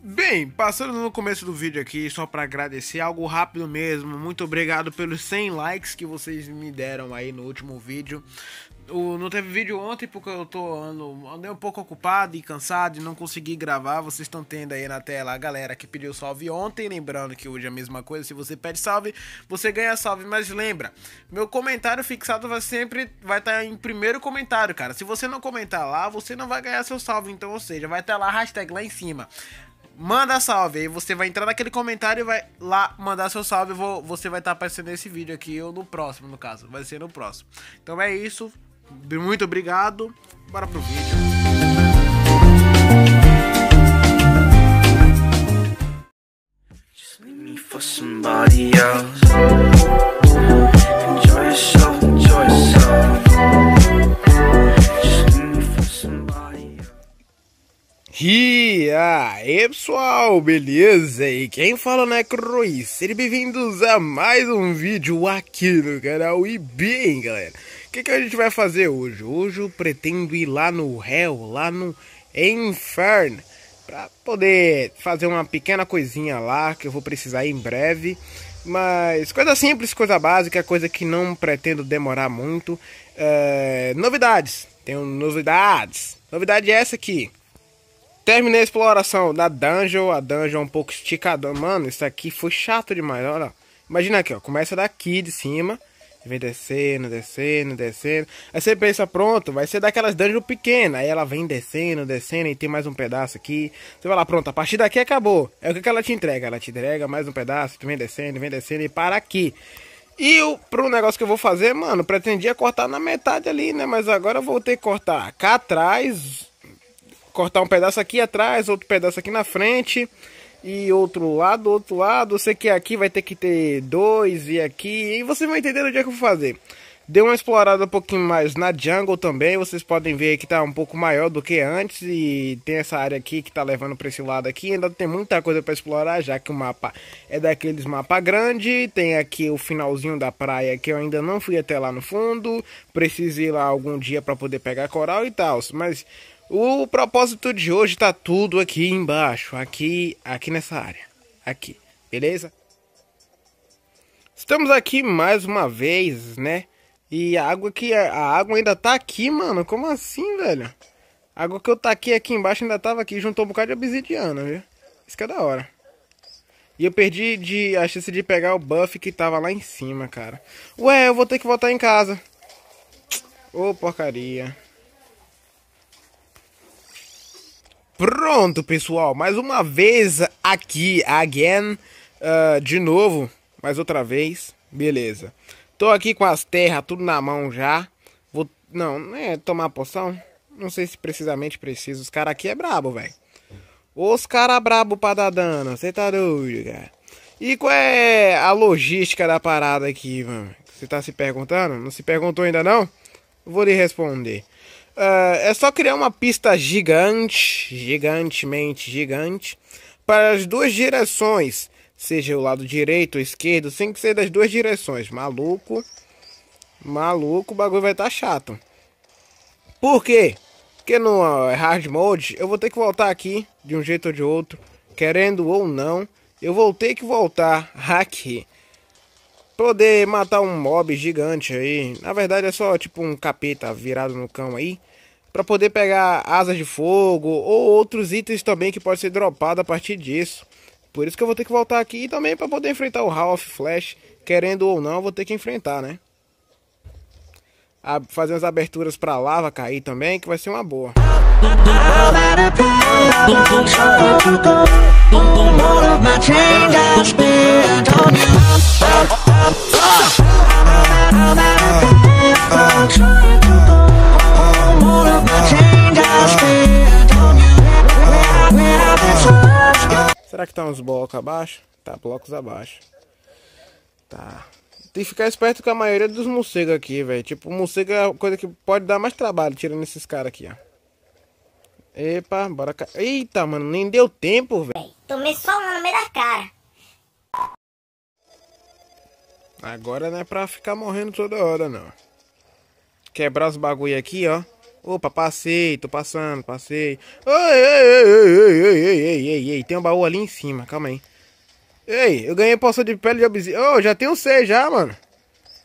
Bem, passando no começo do vídeo aqui, só para agradecer, algo rápido mesmo. Muito obrigado pelos 100 likes que vocês me deram aí no último vídeo. O, não teve vídeo ontem porque eu tô ando, andei um pouco ocupado e cansado e não consegui gravar. Vocês estão tendo aí na tela a galera que pediu salve ontem. Lembrando que hoje é a mesma coisa, se você pede salve, você ganha salve. Mas lembra, meu comentário fixado vai sempre vai estar tá em primeiro comentário, cara. Se você não comentar lá, você não vai ganhar seu salve. Então, ou seja, vai estar tá lá hashtag lá em cima manda salve. Aí você vai entrar naquele comentário e vai lá mandar seu salve. Vou, você vai estar tá aparecendo nesse vídeo aqui, ou no próximo, no caso. Vai ser no próximo. Então é isso. Muito obrigado. Bora pro vídeo. for somebody else. Enjoy yourself. E aí pessoal, beleza? E quem fala é Cruz? Sejam bem-vindos a mais um vídeo aqui no canal e bem galera, o que, que a gente vai fazer hoje? Hoje eu pretendo ir lá no réu, lá no inferno Pra poder fazer uma pequena coisinha lá que eu vou precisar em breve mas coisa simples, coisa básica, coisa que não pretendo demorar muito. É, novidades, tenho novidades. Novidade é essa aqui. Terminei a exploração da dungeon. A dungeon é um pouco esticada. Mano, isso aqui foi chato demais. Olha Imagina aqui, ó. Começa daqui de cima. Vem descendo, descendo, descendo. Aí você pensa, pronto, vai ser daquelas dungeons pequenas. Aí ela vem descendo, descendo e tem mais um pedaço aqui. Você vai lá, pronto, a partir daqui acabou. É o que ela te entrega. Ela te entrega mais um pedaço, vem descendo, vem descendo e para aqui. E o, pro negócio que eu vou fazer, mano, pretendia cortar na metade ali, né? Mas agora eu vou ter que cortar cá atrás, cortar um pedaço aqui atrás, outro pedaço aqui na frente e outro lado, outro lado. Você que é aqui vai ter que ter dois e aqui. E você vai entender o dia que eu vou fazer. deu uma explorada um pouquinho mais na jungle também. Vocês podem ver que tá um pouco maior do que antes. E tem essa área aqui que tá levando para esse lado aqui. Ainda tem muita coisa para explorar, já que o mapa é daqueles mapa grande. Tem aqui o finalzinho da praia que eu ainda não fui até lá no fundo. Preciso ir lá algum dia para poder pegar coral e tal. Mas o propósito de hoje tá tudo aqui embaixo, aqui, aqui nessa área, aqui, beleza? Estamos aqui mais uma vez, né? E a água que a água ainda tá aqui, mano. Como assim, velho? A água que eu taquei aqui embaixo ainda tava aqui, juntou um bocado de obsidiana, viu? Isso que é da hora. E eu perdi de, a chance de pegar o buff que tava lá em cima, cara. Ué, eu vou ter que voltar em casa. Ô, oh, porcaria. Pronto, pessoal, mais uma vez aqui, again, uh, de novo, mais outra vez, beleza. Tô aqui com as terras tudo na mão já, vou, não, não é tomar poção, não sei se precisamente preciso, os caras aqui é brabo, velho. Os caras brabo pra dar dano, você tá doido, cara. E qual é a logística da parada aqui, mano? Você tá se perguntando? Não se perguntou ainda não? Vou lhe responder. Uh, é só criar uma pista gigante, gigantemente gigante, para as duas direções, seja o lado direito ou esquerdo, sem que ser das duas direções. Maluco, maluco, o bagulho vai estar tá chato. Por quê? Porque no ah, hard mode eu vou ter que voltar aqui de um jeito ou de outro, querendo ou não, eu vou ter que voltar aqui. Poder matar um mob gigante aí. Na verdade é só tipo um capeta virado no cão aí para poder pegar asas de fogo ou outros itens também que pode ser dropado a partir disso. Por isso que eu vou ter que voltar aqui também para poder enfrentar o Ralph Flash, querendo ou não, vou ter que enfrentar, né? A fazer as aberturas para a lava cair também, que vai ser uma boa. tá uns blocos abaixo? Tá, blocos abaixo. Tá. Tem que ficar esperto com a maioria dos morcegos aqui, velho. Tipo, morcego é a coisa que pode dar mais trabalho, tirando esses caras aqui, ó. Epa, bora cá. Eita, mano, nem deu tempo, velho. Tomei só uma no meio da cara. Agora não é pra ficar morrendo toda hora, não. Quebrar os bagulho aqui, ó. Opa, passei, tô passando, passei. Ei, ei, ei, ei, ei, ei, ei, ei, ei, tem um baú ali em cima, calma aí. Ei, eu ganhei poção de pele de obsidiana. Oh, já tenho seis já, mano.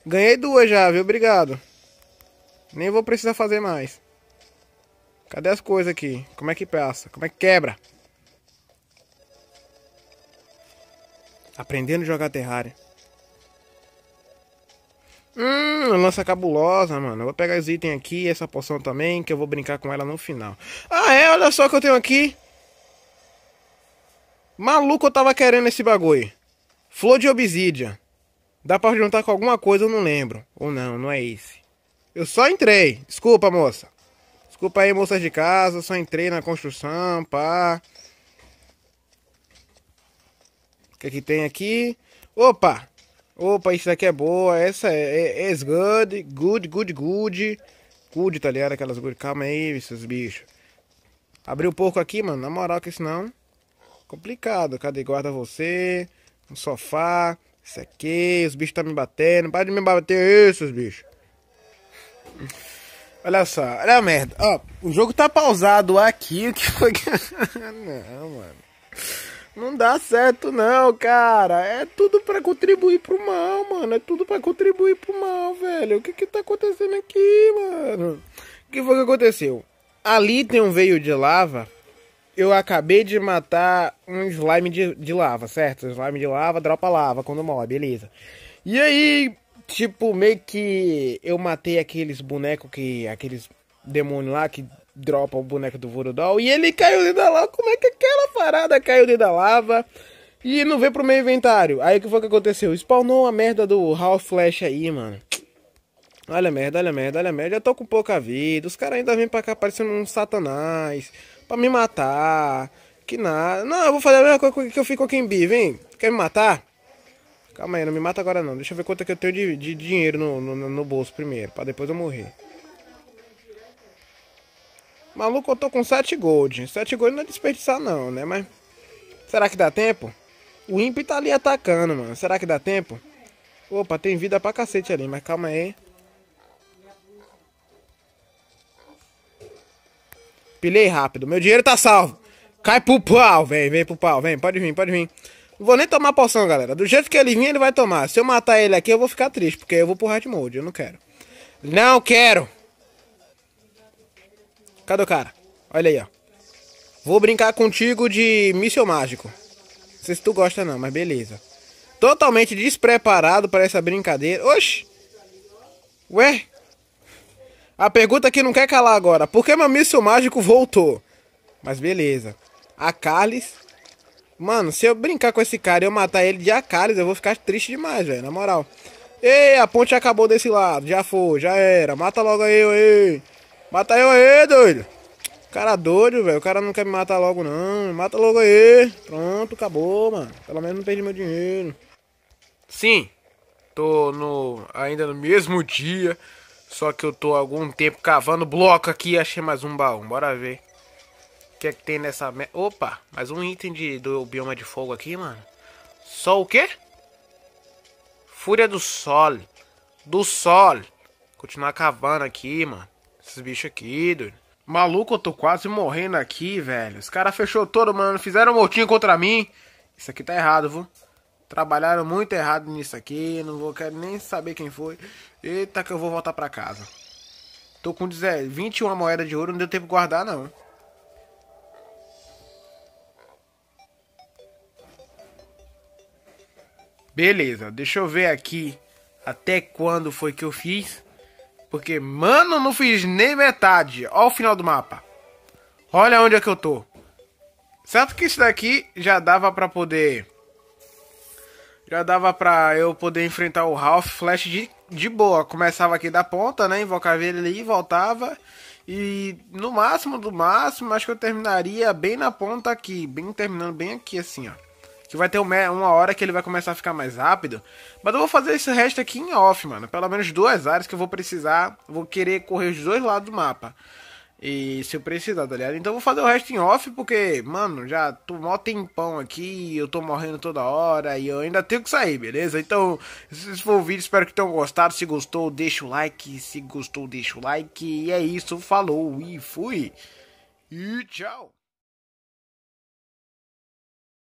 Ganhei duas já, viu? Obrigado. Nem vou precisar fazer mais. Cadê as coisas aqui? Como é que passa? Como é que quebra? Aprendendo a jogar Terraria. Hum, lança cabulosa, mano. Eu vou pegar esse item aqui, essa poção também, que eu vou brincar com ela no final. Ah, é? Olha só o que eu tenho aqui. Maluco, eu tava querendo esse bagulho. Flor de obsidian. Dá pra juntar com alguma coisa, eu não lembro. Ou não, não é esse. Eu só entrei. Desculpa, moça. Desculpa aí, moças de casa. Eu só entrei na construção, pá. O que é que tem aqui? Opa! Opa, isso daqui é boa, essa é, é, é good, good, good, good. Good, tá ligado? Aquelas good. Calma aí, esses bichos. Abriu um pouco aqui, mano. Na moral que senão. Complicado. Cadê guarda você? Um sofá. Isso aqui. Os bichos tá me batendo. Para de me bater esses bichos. Olha só, olha a merda. Ó, o jogo tá pausado aqui. O que foi Não, mano. Não dá certo não, cara. É tudo para contribuir pro mal, mano. É tudo para contribuir pro mal, velho. O que que tá acontecendo aqui, mano? O que foi que aconteceu? Ali tem um veio de lava. Eu acabei de matar um slime de, de lava, certo? Slime de lava, dropa lava quando morre, beleza. E aí, tipo, meio que eu matei aqueles bonecos que. aqueles demônios lá que dropa o boneco do Vurudol e ele caiu dentro da lava. Como é que aquela parada caiu dentro da lava? E não veio pro meu inventário. Aí o que foi que aconteceu? Spawnou a merda do Half Flash aí, mano. Olha a merda, olha a merda, olha a merda. Já tô com pouca vida. Os caras ainda vêm pra cá parecendo um satanás. Pra me matar. Que nada. Não, eu vou fazer a mesma coisa que eu fico aqui em B. Vem, quer me matar? Calma aí, não me mata agora não. Deixa eu ver quanto é que eu tenho de, de dinheiro no, no, no bolso primeiro. Pra depois eu morrer. Maluco, eu tô com 7 gold. 7 gold não é desperdiçar não, né? Mas será que dá tempo? O Imp tá ali atacando, mano. Será que dá tempo? Opa, tem vida pra cacete ali, mas calma aí. Pilei rápido. Meu dinheiro tá salvo. Cai pro pau, vem, vem pro pau, vem. Pode vir, pode vir. Não vou nem tomar poção, galera. Do jeito que ele vir, ele vai tomar. Se eu matar ele aqui, eu vou ficar triste, porque eu vou pro hard mode. Eu não quero. Não quero! Cadê o cara? Olha aí, ó. Vou brincar contigo de míssil mágico. Não sei se tu gosta não, mas beleza. Totalmente despreparado para essa brincadeira. Oxi! Ué? A pergunta que não quer calar agora. Por que meu míssil mágico voltou? Mas beleza. A Carles... Mano, se eu brincar com esse cara e eu matar ele de Acalis, eu vou ficar triste demais, velho. Na moral. Ei, a ponte acabou desse lado. Já foi, já era. Mata logo aí, ei. Mata eu aí, doido. Cara é doido, velho. O cara não quer me matar logo, não. Mata logo aí. Pronto, acabou, mano. Pelo menos não perdi meu dinheiro. Sim, tô no ainda no mesmo dia. Só que eu tô há algum tempo cavando bloco aqui e achei mais um baú. Bora ver. O que é que tem nessa. Opa, mais um item de, do bioma de fogo aqui, mano. Só o quê? Fúria do Sol. Do Sol. Continuar cavando aqui, mano esses bichos aqui, doido. Maluco, eu tô quase morrendo aqui, velho. Os caras fechou todo, mano. Fizeram um motinho contra mim. Isso aqui tá errado, viu? Trabalharam muito errado nisso aqui. Não vou quero nem saber quem foi. Eita, que eu vou voltar pra casa. Tô com 21 moedas de ouro. Não deu tempo de guardar, não. Beleza, deixa eu ver aqui até quando foi que eu fiz. Porque, mano, não fiz nem metade. Olha o final do mapa. Olha onde é que eu tô. Certo que isso daqui já dava pra poder... Já dava pra eu poder enfrentar o Ralph Flash de, de boa. Começava aqui da ponta, né? Invocava ele ali, voltava. E no máximo do máximo, acho que eu terminaria bem na ponta aqui. Bem terminando bem aqui, assim, ó. Que vai ter uma hora que ele vai começar a ficar mais rápido. Mas eu vou fazer esse resto aqui em off, mano. Pelo menos duas áreas que eu vou precisar. Vou querer correr os dois lados do mapa. E se eu precisar, tá ligado? Então eu vou fazer o resto em off, porque, mano, já tô mó tempão aqui, eu tô morrendo toda hora e eu ainda tenho que sair, beleza? Então, esse foi o vídeo, espero que tenham gostado. Se gostou, deixa o like. Se gostou, deixa o like. E é isso, falou e fui. E tchau.